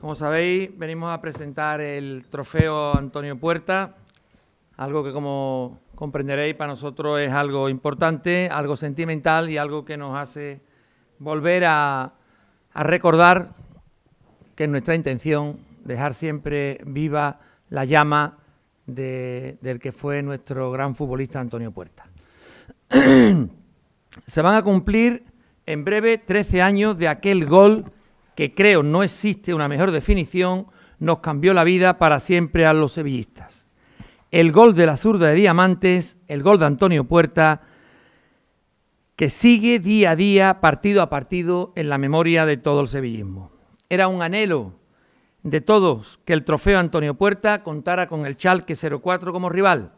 Como sabéis, venimos a presentar el trofeo Antonio Puerta, algo que como comprenderéis para nosotros es algo importante, algo sentimental y algo que nos hace volver a, recordar que es nuestra intención dejar siempre viva la llama del que fue nuestro gran futbolista Antonio Puerta. Se van a cumplir en breve 13 años de aquel gol que creo no existe una mejor definición, nos cambió la vida para siempre a los sevillistas. El gol de la zurda de Diamantes, el gol de Antonio Puerta, que sigue día a día, partido a partido, en la memoria de todo el sevillismo. Era un anhelo de todos que el trofeo Antonio Puerta contara con el Chalque 04 como rival.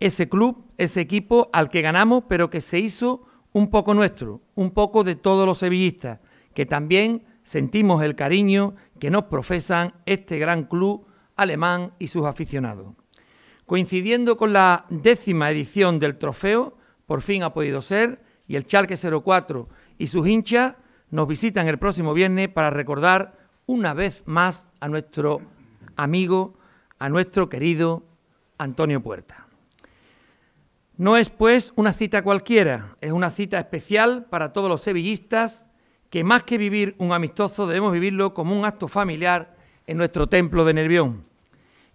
Ese club, ese equipo al que ganamos, pero que se hizo un poco nuestro, un poco de todos los sevillistas, que también sentimos el cariño que nos profesan este gran club alemán y sus aficionados. Coincidiendo con la décima edición del trofeo, por fin ha podido ser, y el Charque 04 y sus hinchas nos visitan el próximo viernes para recordar una vez más a nuestro amigo, a nuestro querido Antonio Puerta. No es pues una cita cualquiera, es una cita especial para todos los sevillistas que más que vivir un amistoso debemos vivirlo como un acto familiar en nuestro templo de Nervión.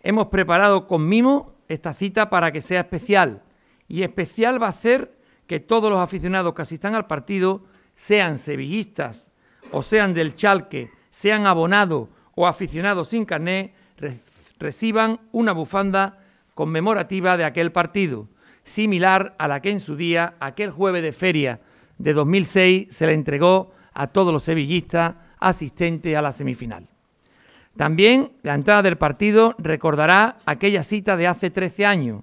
Hemos preparado con mimo esta cita para que sea especial y especial va a ser que todos los aficionados que asistan al partido, sean sevillistas o sean del Chalque, sean abonados o aficionados sin carné, reciban una bufanda conmemorativa de aquel partido, similar a la que en su día, aquel jueves de feria de 2006, se le entregó a todos los sevillistas asistentes a la semifinal. También la entrada del partido recordará aquella cita de hace 13 años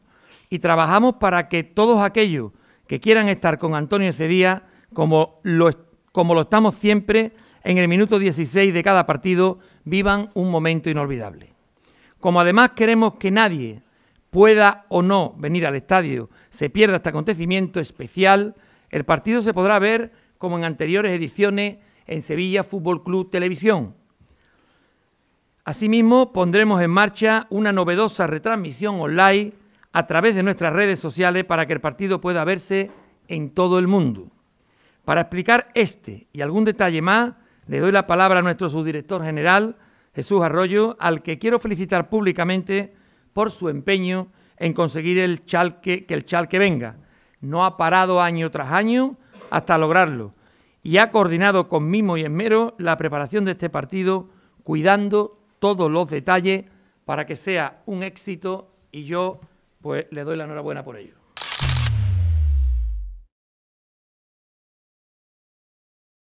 y trabajamos para que todos aquellos que quieran estar con Antonio ese día, como lo, como lo estamos siempre, en el minuto 16 de cada partido, vivan un momento inolvidable. Como además queremos que nadie pueda o no venir al estadio, se pierda este acontecimiento especial, el partido se podrá ver como en anteriores ediciones en Sevilla Fútbol Club Televisión. Asimismo, pondremos en marcha una novedosa retransmisión online a través de nuestras redes sociales para que el partido pueda verse en todo el mundo. Para explicar este y algún detalle más, le doy la palabra a nuestro subdirector general, Jesús Arroyo, al que quiero felicitar públicamente por su empeño en conseguir el chalque, que el chalque venga. No ha parado año tras año, hasta lograrlo y ha coordinado con mimo y esmero la preparación de este partido, cuidando todos los detalles para que sea un éxito y yo pues le doy la enhorabuena por ello.